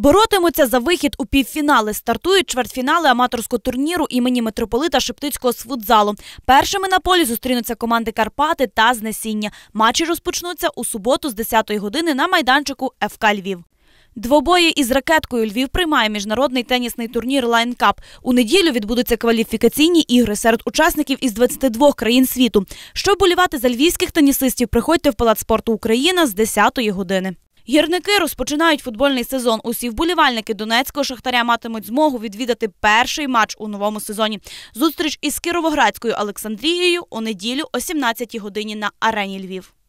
Боротимуться за вихід у півфінали. Стартують чвертьфінали аматорського турніру імені митрополита Шептицького з футзалу. Першими на полі зустрінуться команди Карпати та Знесіння. Матчі розпочнуться у суботу з 10-ї години на майданчику ФК Львів. Двобої із ракеткою Львів приймає міжнародний тенісний турнір Лайн Кап. У неділю відбудуться кваліфікаційні ігри серед учасників із 22 країн світу. Щоб болівати за львівських тенісистів, приходьте в палац спорту Україна з 10-ї години. Гірники розпочинають футбольний сезон. Усі вболівальники Донецького шахтаря матимуть змогу відвідати перший матч у новому сезоні. Зустріч із Кіровоградською Олександрією у неділю о 17 годині на арені Львів.